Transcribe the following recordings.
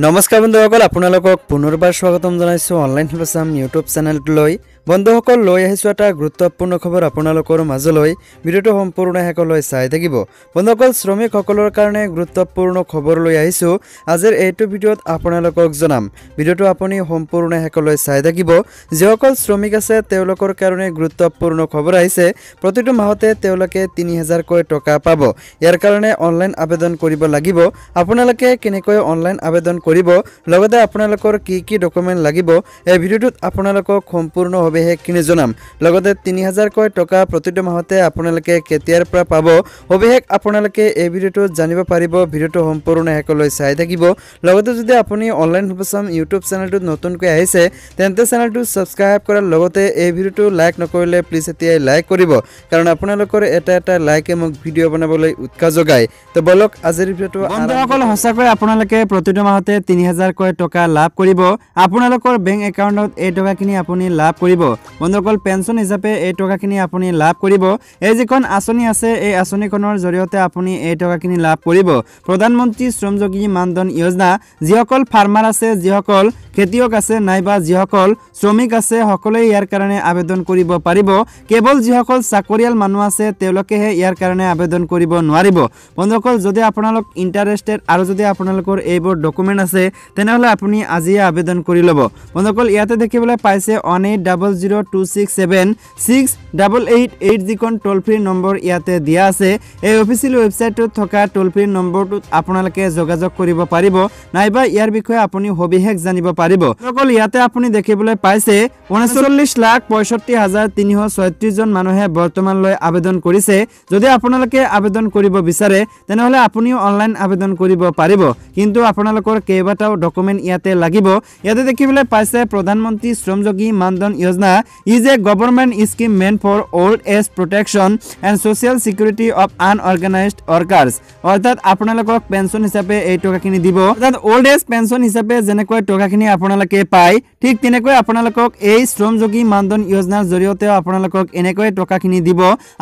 নমস্কাৰ বন্ধুসকল আপোনালোকক পুনৰবাৰ স্বাগতম জনাইছোঁ অনলাইন হেল্প ইউটিউব চেনেলটোলৈ বন্ধুসকল লৈ আহিছোঁ এটা গুৰুত্বপূৰ্ণ খবৰ আপোনালোকৰ মাজলৈ ভিডিঅ'টো সম্পূৰ্ণ শেষলৈ চাই থাকিব বন্ধুসকল শ্ৰমিকসকলৰ কাৰণে গুৰুত্বপূৰ্ণ খবৰ লৈ আহিছোঁ আজিৰ এইটো ভিডিঅ'ত আপোনালোকক জনাম ভিডিঅ'টো আপুনি সম্পূৰ্ণ শেষলৈ চাই থাকিব যিসকল শ্ৰমিক আছে তেওঁলোকৰ কাৰণে গুৰুত্বপূৰ্ণ খবৰ আহিছে প্ৰতিটো মাহতে তেওঁলোকে তিনি হেজাৰকৈ টকা পাব ইয়াৰ কাৰণে অনলাইন আবেদন কৰিব লাগিব আপোনালোকে কেনেকৈ অনলাইন আবেদন কৰিব লগতে আপোনালোকৰ কি কি ডকুমেণ্ট লাগিব এই ভিডিঅ'টোত আপোনালোকক সম্পূৰ্ণ সবিশেষ খিনি জনাম লগতে তিনি হাজাৰকৈ টাকা প্ৰতিটো মাহতে আপনাদেৰ কেতিয়াৰ পাব সবিশেষ আপনাদেৰ এই ভিডিওটি জানি পাৰিব ভিডিওটি সম্পূর্ণ শেষলে চাই থাকিব লগতে যদি আপনি অনলাইন ভূপচম ইউটিউব চ্যানেলট নতুনকৈ আহিছে তেন্তে চ্যানেলটি সাবস্ক্রাইব লগতে এই ভিডিওটি লাইক নকলে প্লিজ এতিয়াই লাইক করব কারণ আপনার এটা এটা লাইকে মোক ভিডিও বনাবলে উৎসাহ যোগায় তো বলক আজির ভিডিওটি বন্ধুসকল সচাকৈ আপনাদের প্রতিটো মাহতে তিন হাজারকৈ টাকা লাভ করব আপনার ব্যাঙ্ক একাউন্টত এই টাকাখিনি আপনি লাভ করব পাৰিব বন্ধুসকল পেঞ্চন হিচাপে এই টকাখিনি আপুনি লাভ কৰিব এই যিখন আঁচনি আছে এই আঁচনিখনৰ জৰিয়তে আপুনি এই টকাখিনি লাভ কৰিব প্ৰধানমন্ত্ৰী শ্ৰমযোগী মানধন যোজনা যিসকল ফাৰ্মাৰ আছে যিসকল খেতিয়ক আছে নাইবা যিসকল শ্ৰমিক আছে সকলোৱে ইয়াৰ কাৰণে আবেদন কৰিব পাৰিব কেৱল যিসকল চাকৰিয়াল মানুহ আছে তেওঁলোকেহে ইয়াৰ কাৰণে আবেদন কৰিব নোৱাৰিব বন্ধুসকল যদি আপোনালোক ইণ্টাৰেষ্টেড আৰু যদি আপোনালোকৰ এইবোৰ ডকুমেণ্ট আছে তেনেহ'লে আপুনি আজিয়ে আবেদন কৰি ল'ব বন্ধুসকল ইয়াতে দেখিবলৈ পাইছে one eight double zero' two six seven six double eight eight যিখন টোল ফ্ৰী নম্বৰ ইয়াতে দিয়া আছে এই অফিচিয়েল ৱেবছাইটটোত থকা টোল ফ্ৰী নম্বৰটোত আপোনালোকে যোগাযোগ কৰিব পাৰিব নাইবা ইয়াৰ বিষয়ে আপুনি সবিশেষ জানিব পাৰিব পাৰিব অকল ইয়াতে আপুনি দেখিবলৈ পাইছে ঊনচল্লিশ লাখ পঁয়ষষ্ঠি হাজাৰ তিনিশ ছয়ত্ৰিশজন মানুহে বৰ্তমানলৈ আবেদন কৰিছে যদি আপোনালোকে আবেদন কৰিব বিচাৰে তেনেহ'লে আপুনিও অনলাইন আবেদন কৰিব পাৰিব কিন্তু আপোনালোকৰ কেইবাটাও ডকুমেণ্ট ইয়াতে লাগিব ইয়াতে দেখিবলৈ পাইছে Pradhan Mantri Shram Yogi Maandhan Yojana is a government scheme meant for old age protection and social security of unorganised workers অৰ্থাৎ আপোনালোকক পেঞ্চন হিচাপে এই টকাখিনি দিব অৰ্থাৎ অল্ড এজ পেঞ্চন হিচাপে যেনেকৈ টকাখিনি আপোনালোকে পায় ঠিক তেনেকৈ আপোনালোকক এই শ্ৰমযোগী মানধন যোজনাৰ জৰিয়তেও আপোনালোকক এনেকৈ টকাখিনি দিব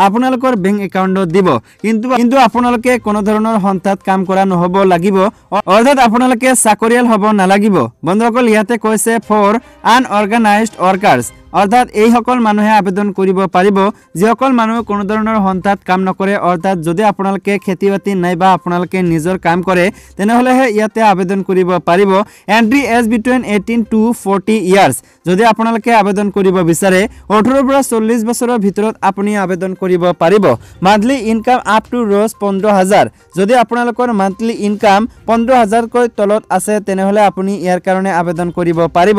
আপোনালোকৰ বেংক একাউণ্টত দিব কিন্তু কিন্তু আপোনালোকে কোনো ধৰণৰ সন্থাত কাম কৰা নহ'ব লাগিব অৰ্থাৎ আপোনালোকে চাকৰিয়াল হ'ব নালাগিব বন্ধুসকল ইয়াতে কৈছে ফৰ আনঅৰ্গেনাইজড ৱৰ্কাৰ্ছ অৰ্থাৎ এইসকল মানুহে আবেদন কৰিব পাৰিব যিসকল মানুহে কোনো ধৰণৰ সন্থাত কাম নকৰে অৰ্থাৎ যদি আপোনালোকে খেতি বাতি নাই বা আপোনালোকে নিজৰ কাম কৰে তেনেহ'লেহে ইয়াতে আবেদন কৰিব পাৰিব entry age between eighteen to forty years যদি আপোনালোকে আবেদন কৰিব বিচাৰে ওঠৰৰ পৰা চল্লিছ বছৰৰ ভিতৰত আপুনি আবেদন কৰিব পাৰিব monthly income up to rupees পোন্ধৰ হাজাৰ যদি আপোনালোকৰ মান্থলি ইনকাম পোন্ধৰ হাজাৰকৈ তলত আছে তেনেহ'লে আপুনি ইয়াৰ কাৰণে আবেদন কৰিব পাৰিব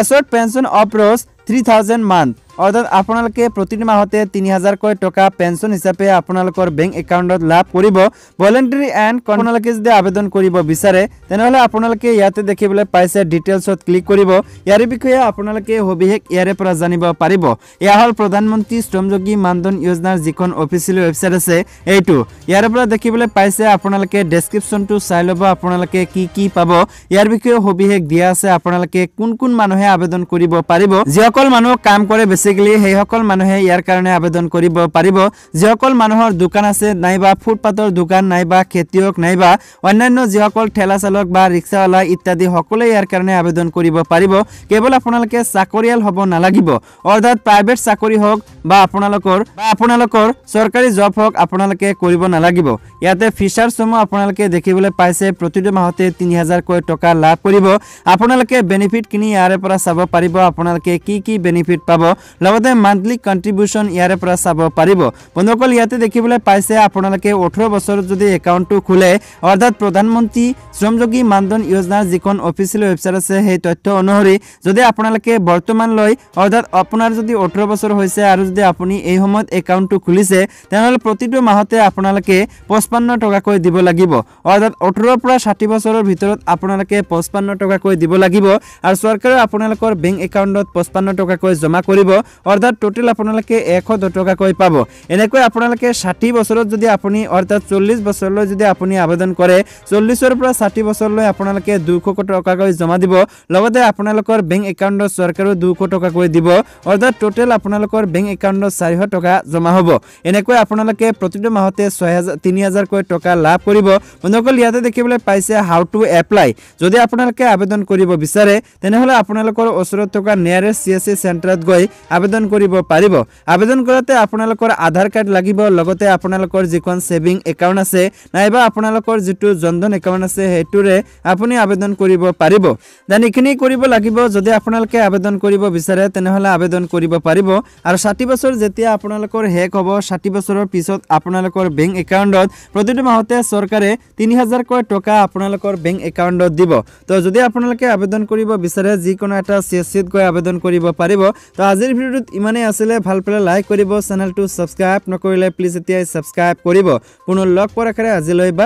assured pension of rupees 3000 month অৰ্থাৎ আপোনালোকে প্ৰতি মাহতে তিনি হাজাৰকৈ টকা পেঞ্চন হিচাপে আপোনালোকৰ বেংক একাউণ্টত লাভ কৰিব ভলেণ্টেৰি এণ্ড আপোনালোকে যদি আবেদন কৰিব বিচাৰে তেনেহ'লে আপোনালোকে ইয়াতে দেখিবলৈ পাইছে ডিটেইলছত ক্লিক কৰিব ইয়াৰ বিষয়ে আপোনালোকে সবিশেষ ইয়াৰে পৰা জানিব পাৰিব এয়া হ'ল প্ৰধানমন্ত্ৰী শ্ৰমযোগী মানধন যোজনাৰ যিখন অফিচিয়েল ৱেবছাইট আছে এইটো ইয়াৰে পৰা দেখিবলৈ পাইছে আপোনালোকে ডেছক্ৰিপশ্যনটো চাই ল'ব আপোনালোকে কি কি পাব ইয়াৰ বিষয়ে সবিশেষ দিয়া আছে আপোনালোকে কোন কোন মানুহে আবেদন কৰিব পাৰিব যিসকল মানুহক কাম কৰে বেছি বেচিকেলি সেইসকল মানুহে ইয়াৰ কাৰণে আবেদন কৰিব পাৰিব যিসকল মানুহৰ দোকান আছে নাইবা ফুটপাথৰ দোকান নাইবা খেতিয়ক নাইবা অন্যান্য যিসকল ঠেলা চালক বা ৰিক্সাৱালা ইত্যাদি সকলোৱে ইয়াৰ কাৰণে আবেদন কৰিব পাৰিব কেৱল আপোনালোকে চাকৰিয়াল হ'ব নালাগিব অৰ্থাৎ প্ৰাইভেট চাকৰি হওক বা আপোনালোকৰ বা আপোনালোকৰ চৰকাৰী জব হওক আপোনালোকে কৰিব নালাগিব ইয়াতে ফিচাৰ্ছসমূহ আপোনালোকে দেখিবলৈ পাইছে প্ৰতিটো মাহতে তিনি হাজাৰকৈ টকা লাভ কৰিব আপোনালোকে বেনিফিট কিনি ইয়াৰে পৰা চাব পাৰিব আপোনালোকে কি কি বেনিফিট পাব লগতে মান্থলি কণ্ট্ৰিবিউচন ইয়াৰে পৰা চাব পাৰিব বন্ধুসকল ইয়াতে দেখিবলৈ পাইছে আপোনালোকে ওঠৰ বছৰত যদি একাউণ্টটো খোলে অৰ্থাৎ প্ৰধানমন্ত্ৰী শ্ৰমযোগী মানধন যোজনাৰ যিখন অফিচিয়েল ৱেবছাইট আছে সেই তথ্য অনুসৰি যদি আপোনালোকে বৰ্তমানলৈ অৰ্থাৎ আপোনাৰ যদি ওঠৰ বছৰ হৈছে আৰু যদি আপুনি এই সময়ত একাউণ্টটো খুলিছে তেনেহ'লে প্ৰতিটো মাহতে আপোনালোকে পঁচপন্ন টকাকৈ দিব লাগিব অৰ্থাৎ ওঠৰৰ পৰা ষাঠি বছৰৰ ভিতৰত আপোনালোকে পঁচপন্ন টকাকৈ দিব লাগিব আৰু চৰকাৰেও আপোনালোকৰ বেংক একাউণ্টত পঁচপন্ন টকাকৈ জমা কৰিব অৰ্থাৎ টোটেল আপোনালোকে এশ দুটকাকৈ পাব এনেকৈ আপোনালোকে ষাঠি বছৰত যদি আপুনি অৰ্থাৎ চল্লিছ বছৰলৈ যদি আপুনি আবেদন কৰে চল্লিছৰ পৰা ষাঠি বছৰলৈ আপোনালোকে দুশ টকাকৈ জমা দিব লগতে আপোনালোকৰ বেংক একাউণ্টত চৰকাৰেও দুশ টকাকৈ দিব অৰ্থাৎ টোটেল আপোনালোকৰ বেংক একাউণ্টত চাৰিশ টকা জমা হ'ব এনেকৈ আপোনালোকে প্ৰতিটো মাহতে ছয় হাজাৰ তিনি হাজাৰকৈ টকা লাভ কৰিব বন্ধুসকল ইয়াতে দেখিবলৈ পাইছে হাউ টু এপ্লাই যদি আপোনালোকে আবেদন কৰিব বিচাৰে তেনেহ'লে আপোনালোকৰ ওচৰত থকা নিয়াৰেষ্ট চি এছ চি চেণ্টাৰত গৈ আবেদন কৰিব পাৰিব আবেদন কৰাতে আপোনালোকৰ আধাৰ কাৰ্ড লাগিব লগতে আপোনালোকৰ যিখন ছেভিং একাউণ্ট আছে নাইবা আপোনালোকৰ যিটো জনধন একাউণ্ট আছে সেইটোৰে আপুনি আবেদন কৰিব পাৰিব দেন এইখিনি কৰিব লাগিব যদি আপোনালোকে আবেদন কৰিব বিচাৰে তেনেহ'লে আবেদন কৰিব পাৰিব আৰু ষাঠি বছৰ যেতিয়া আপোনালোকৰ শেষ হ'ব ষাঠি বছৰৰ পিছত আপোনালোকৰ বেংক একাউণ্টত প্ৰতিটো মাহতে চৰকাৰে তিনি হাজাৰকৈ টকা আপোনালোকৰ বেংক একাউণ্টত দিব তো যদি আপোনালোকে আবেদন কৰিব বিচাৰে যিকোনো এটা চি এছ চিত গৈ আবেদন কৰিব পাৰিব তো আজিৰ ভিডিওটোত ইমানেই আছিলে ভাল পালে লাইক কৰিব চেনেলটো ছাবস্ক্ৰাইব নকৰিলে প্লিজ এতিয়াই ছাবস্ক্ৰাইব কৰিব পুনৰ লগ পৰাশেৰে আজিলৈ বা